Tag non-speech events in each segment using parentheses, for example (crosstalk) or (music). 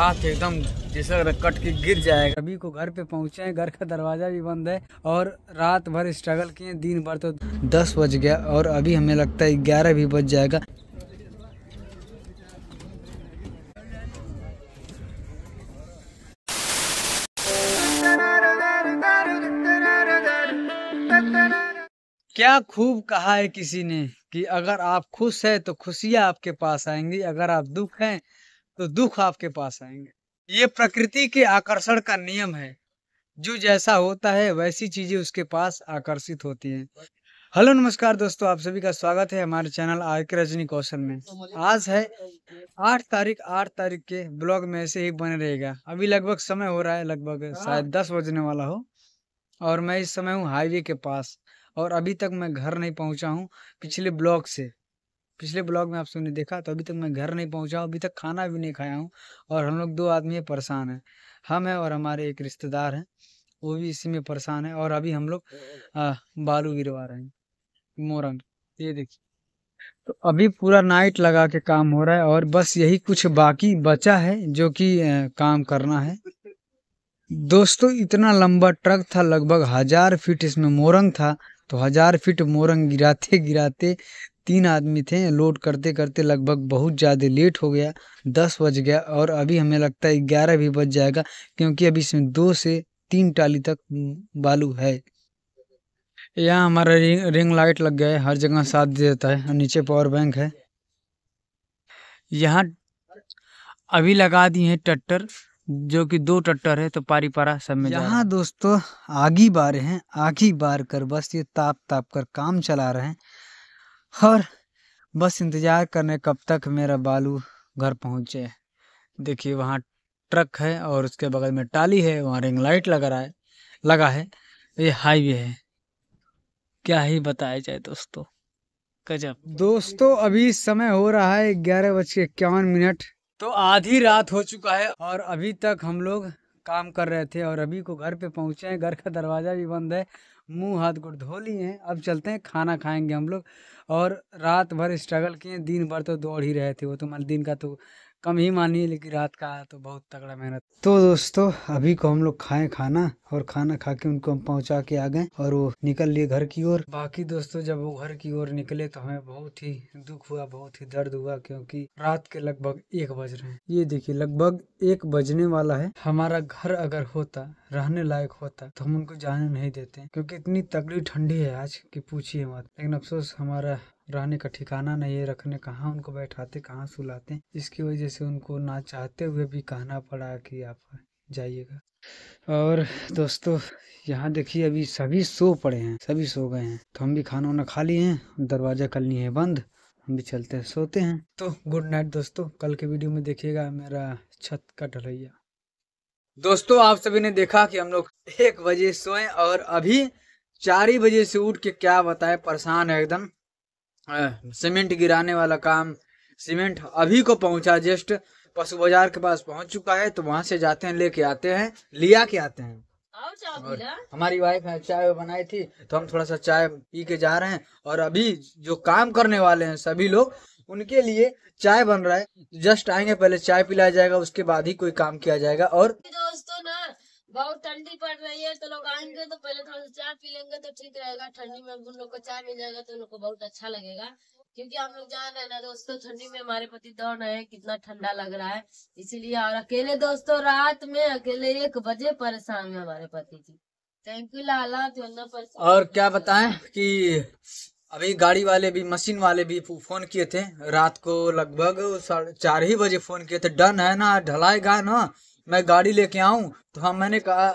हाथ एकदम जैसे अगर कट के गिर जाएगा सभी को घर पे पहुंचे हैं घर का दरवाज़ा भी बंद है और रात भर स्ट्रगल किए दिन भर तो दस बज गया और अभी हमें लगता है ग्यारह भी बज जाएगा क्या खूब कहा है किसी ने कि अगर आप खुश है तो खुशियाँ आपके पास आएंगी अगर आप दुख हैं तो दुख आपके पास आएंगे ये प्रकृति के आकर्षण का नियम है जो जैसा होता है वैसी चीजें उसके पास आकर्षित होती हैं हेलो नमस्कार दोस्तों आप सभी का स्वागत है हमारे चैनल आय के रजनी कौशल में आज है आठ तारीख आठ तारीख के ब्लॉग में ऐसे ही बने रहेगा अभी लगभग समय हो रहा है लगभग शायद दस बजने वाला हो और मैं इस समय हूँ हाईवे के पास और अभी तक मैं घर नहीं पहुँचा हूँ पिछले ब्लॉग से पिछले ब्लॉग में आप सबने देखा तो अभी तक मैं घर नहीं पहुंचा अभी तक खाना भी नहीं खाया हूं और हम लोग दो आदमी परेशान हैं हम हैं और हमारे एक रिश्तेदार हैं वो भी इसी में परेशान है और अभी हम लोग बालू गिरवा रहे हैं मोरंग ये देखिए तो अभी पूरा नाइट लगा के काम हो रहा है और बस यही कुछ बाकी बचा है जो कि काम करना है दोस्तों इतना लंबा ट्रक था लगभग हजार फीट इसमें मोरंग था तो हजार फीट मोरंग गिराते गिराते तीन आदमी थे लोड करते करते लगभग बहुत ज़्यादा लेट हो गया दस बज गया और अभी हमें लगता है ग्यारह भी बज जाएगा क्योंकि अभी इसमें दो से तीन टाली तक बालू है यहाँ हमारा रिंग रिंग लाइट लग गया है हर जगह साथ देता है नीचे पावर बैंक है यहाँ अभी लगा दिए हैं टट्टर जो कि दो टट्टर है तो पारी पारा सब में यहाँ दोस्तों आगी बार हैं आगी बार कर बस ये ताप ताप कर काम चला रहे हैं और बस इंतज़ार करने कब तक मेरा बालू घर पहुँचे देखिए वहाँ ट्रक है और उसके बगल में टाली है वहाँ रिंग लाइट लगा रहा है लगा है ये हाईवे है क्या ही बताया जाए दोस्तों कजब दोस्तों अभी समय हो रहा है ग्यारह बज के इक्यावन मिनट तो आधी रात हो चुका है और अभी तक हम लोग काम कर रहे थे और अभी को घर पे पहुंचे हैं घर का दरवाज़ा भी बंद है मुंह हाथ गोड़ धो लिए हैं अब चलते हैं खाना खाएंगे हम लोग और रात भर स्ट्रगल किए दिन भर तो दौड़ ही रहे थे वो तो मन दिन का तो कम ही मानिए लेकिन रात का आया तो बहुत तगड़ा मेहनत तो दोस्तों अभी को हम लोग खाए खाना और खाना खा के उनको हम पहुंचा के आ गए और वो निकल लिए घर की ओर बाकी दोस्तों जब वो घर की ओर निकले तो हमें बहुत ही दुख हुआ बहुत ही दर्द हुआ क्योंकि रात के लगभग एक बज रहे हैं ये देखिए लगभग एक बजने वाला है हमारा घर अगर होता रहने लायक होता तो हम उनको जाने नहीं देते क्योंकि इतनी तगड़ी ठंडी है आज की पूछिए मत लेकिन अफसोस हमारा रहने का ठिकाना नहीं है रखने कहाँ उनको बैठाते कहाँ सुलाते इसकी वजह से उनको ना चाहते हुए भी कहना पड़ा कि आप जाइएगा और दोस्तों यहाँ देखिए अभी सभी सो पड़े हैं सभी सो गए हैं तो हम भी खाना वाना खा लिए हैं दरवाज़ा कल नहीं है बंद हम भी चलते हैं सोते हैं तो गुड नाइट दोस्तों कल के वीडियो में देखिएगा मेरा छत का ढलैया दोस्तों आप सभी ने देखा कि हम लोग एक बजे सोए और अभी चार ही बजे से उठ के क्या बताए परेशान है एकदम सीमेंट गिराने वाला काम सीमेंट अभी को पहुंचा जस्ट पशु बाजार के पास पहुंच चुका है तो वहां से जाते हैं लेके आते हैं लिया के आते हैं और हमारी वाइफ है चाय बनाई थी तो हम थोड़ा सा चाय पी के जा रहे हैं और अभी जो काम करने वाले हैं सभी लोग उनके लिए चाय बन रहा है जस्ट आएंगे पहले चाय पिलाया जाएगा उसके बाद ही कोई काम किया जाएगा और दोस्तों ना बहुत ठंडी पड़ रही है तो लोग आएंगे तो पहले थोड़ा सा चाय पी लेंगे तो ठीक रहेगा ठंडी में उन लोग को चाय मिल जाएगा तो उन लोग को बहुत अच्छा लगेगा क्योंकि हम लोग जान रहे ना दोस्तों ठंडी में हमारे पति दौड़ रहे हैं कितना ठंडा लग रहा है इसीलिए और अकेले दोस्तों रात में अकेले एक बजे परेशान है हमारे पति जी थैंक यू लाला जो और क्या बताए की अभी गाड़ी वाले भी मशीन वाले भी फोन किए थे रात को लगभग साढ़े चार ही बजे फोन किए थे डन है ना ढलाएगा ना मैं गाड़ी लेके आऊं तो हम मैंने कहा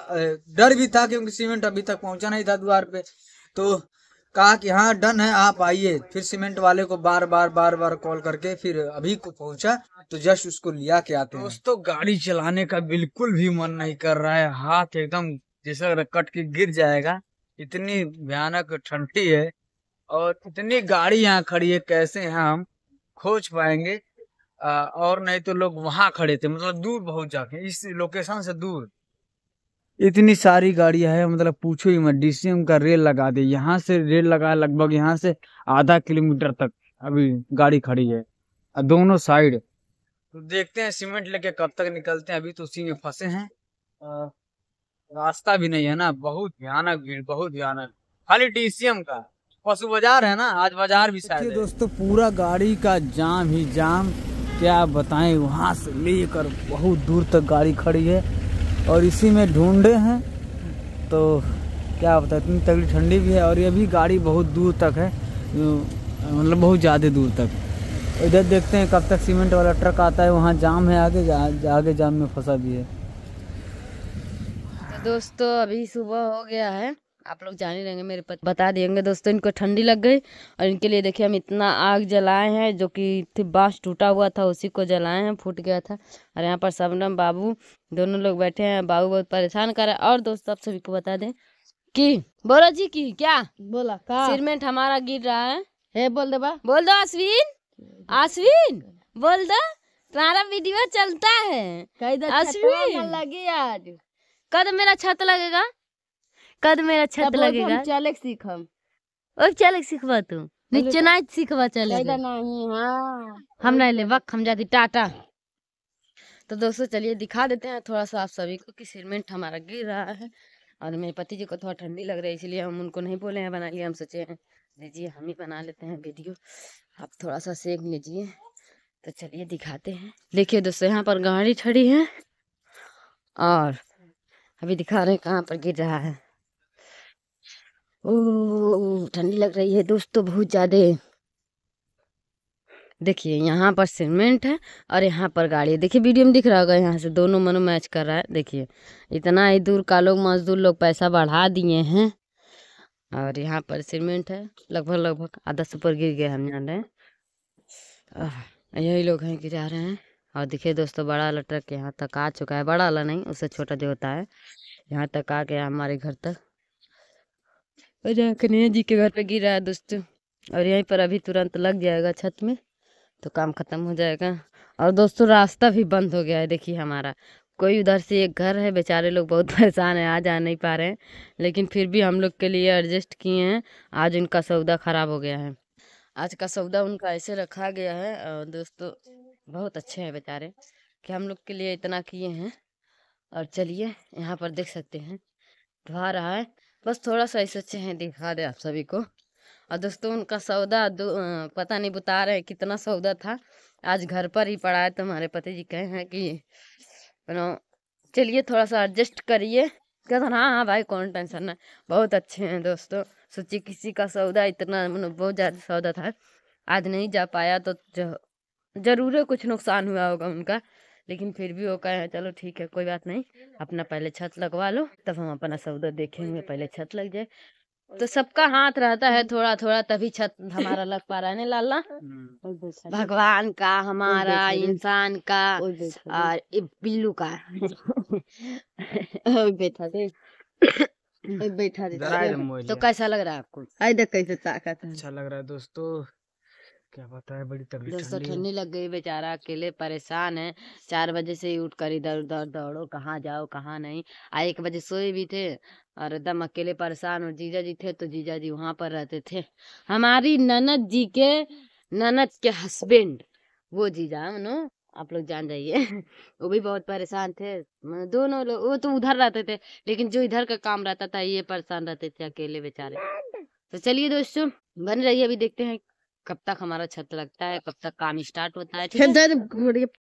डर भी था क्योंकि सीमेंट अभी तक पहुंचा नहीं था द्वार पे तो कहा कि हाँ डन है आप आइए फिर सीमेंट वाले को बार बार बार बार कॉल करके फिर अभी को पहुंचा तो जस्ट उसको लिया के आते हैं दोस्तों गाड़ी चलाने का बिल्कुल भी मन नहीं कर रहा है हाथ एकदम जैसे कट के गिर जाएगा इतनी भयानक ठंडी है और इतनी गाड़ी यहाँ खड़ी है कैसे हम खोज पाएंगे और नहीं तो लोग वहां खड़े थे मतलब दूर बहुत जाके इस लोकेशन से दूर इतनी सारी गाड़ियां है मतलब पूछो ही मत डीसीएम का रेल लगा दे यहाँ से रेल लगा लगभग यहाँ से आधा किलोमीटर तक अभी गाड़ी खड़ी है दोनों साइड तो देखते हैं सीमेंट लेके कब तक निकलते हैं अभी तो उसी में फंसे हैं रास्ता भी नहीं है ना बहुत भयानक भीड़ बहुत भयानक खाली डीसीएम का पशु बाजार है ना आज बाजार भी शायद दोस्तों पूरा गाड़ी का जाम ही जाम क्या बताएं वहाँ से लेकर बहुत दूर तक गाड़ी खड़ी है और इसी में ढूंढे हैं तो क्या बताएं इतनी तगड़ी ठंडी भी है और ये भी गाड़ी बहुत दूर तक है मतलब बहुत ज़्यादा दूर तक इधर देखते हैं कब तक सीमेंट वाला ट्रक आता है वहाँ जाम है आगे जा, आगे जाम में फंसा भी है तो दोस्तों अभी सुबह हो गया है आप लोग जान ही रहेंगे मेरे पति बता देंगे दोस्तों इनको ठंडी लग गई और इनके लिए देखिए हम इतना आग जलाए हैं जो कि बाँस टूटा हुआ था उसी को जलाए हैं फूट गया था और यहाँ पर सबनम बाबू दोनों लोग बैठे हैं बाबू बहुत परेशान कर रहे हैं और दोस्तों आप सभी को बता दें की बोलो जी की क्या बोला का सिरमेंट हमारा गिर रहा है हे बोल दे बोल दो अश्विन अश्विन बोल दो तुम्हारा वीडियो चलता है तो अश्विन लगी आज कद तो मेरा छत लगेगा कद मेरा छत अच्छा तो लगेगा चले सीखम और चले सीखबा तू नीचे ना तो सीखबा चले नहीं हाँ हम नहीं ले वक्त हम जाती टाटा तो दोस्तों चलिए दिखा देते हैं थोड़ा सा आप सभी को कि सीमेंट हमारा गिर रहा है और मेरे पति जी को थोड़ा ठंडी लग रही है इसलिए हम उनको नहीं बोले हैं बना लिए हम सोचे हैं लीजिए हम ही बना लेते हैं वीडियो आप थोड़ा सा सेक लीजिए तो चलिए दिखाते हैं देखिए दोस्तों यहाँ पर गाड़ी खड़ी है और अभी दिखा रहे हैं कहाँ पर गिर रहा है ठंडी लग रही है दोस्तों बहुत ज़्यादा देखिए यहाँ पर सीमेंट है और यहाँ पर गाड़ी है देखिए वीडियो में दिख रहा होगा यहाँ से दोनों मनो मैच कर रहा है देखिए इतना ही दूर का लोग मजदूर लोग पैसा बढ़ा दिए हैं और यहाँ पर सीमेंट है लगभग लगभग आधा सुपर ऊपर गिर गया हम जान रहे हैं यही लोग हैं गिरा रहे हैं और देखिए दोस्तों बड़ा वाला ट्रक यहाँ तक आ चुका है बड़ा वाला नहीं उससे छोटा जो होता है यहाँ तक आ गया हमारे घर तक और यहाँ कन्हैया जी के घर पे गिर रहा है दोस्तों और यहीं पर अभी तुरंत लग जाएगा छत में तो काम ख़त्म हो जाएगा और दोस्तों रास्ता भी बंद हो गया है देखिए हमारा कोई उधर से एक घर है बेचारे लोग बहुत (laughs) परेशान हैं आ जा नहीं पा रहे हैं लेकिन फिर भी हम लोग के लिए एडजस्ट किए हैं आज उनका सौदा ख़राब हो गया है आज का सौदा उनका ऐसे रखा गया है और दोस्तों बहुत अच्छे हैं बेचारे कि हम लोग के लिए इतना किए हैं और चलिए यहाँ पर देख सकते हैं धोआ रहा है बस थोड़ा सा ऐसे अच्छे हैं दिखा दे आप सभी को और दोस्तों उनका सौदा दो पता नहीं बता रहे कितना सौदा था आज घर पर ही पड़ा है तो हमारे पति जी कहे हैं कि चलिए थोड़ा सा एडजस्ट करिए कहते हाँ हाँ भाई कौन टेंशन ना बहुत अच्छे हैं दोस्तों सोचिए किसी का सौदा इतना मतलब बहुत ज़्यादा सौदा था आज नहीं जा पाया तो जरूर कुछ नुकसान हुआ होगा उनका लेकिन फिर भी वो कहे चलो ठीक है कोई बात नहीं अपना पहले छत लगवा लो तब हम अपना सौदा देखेंगे पहले छत लग जाए तो सबका हाथ रहता है थोड़ा थोड़ा तभी छत हमारा लग पा रहा है ना लाला भगवान का हमारा इंसान का और बिल्लू का बैठा दे बैठा दे तो कैसा लग रहा है आपको कैसे ताकत अच्छा लग रहा है दोस्तों क्या बताए बड़ी तबीयत दोस्तों ठंडी लग गई बेचारा अकेले परेशान है चार बजे से ही उठ कर इधर उधर दौड़ो कहाँ जाओ कहाँ नहीं आ एक बजे सोए भी थे और एकदम अकेले परेशान और जीजा जी थे तो जीजा जी वहाँ पर रहते थे हमारी ननद जी के ननद के हस्बैंड वो जीजा नो आप लोग जान जाइए (laughs) वो भी बहुत परेशान थे दोनों लोग वो तो उधर रहते थे लेकिन जो इधर का काम रहता था ये परेशान रहते थे अकेले बेचारे तो चलिए दोस्तों बन रही है अभी देखते हैं कब तक हमारा छत लगता है कब तक काम स्टार्ट होता है ठीक है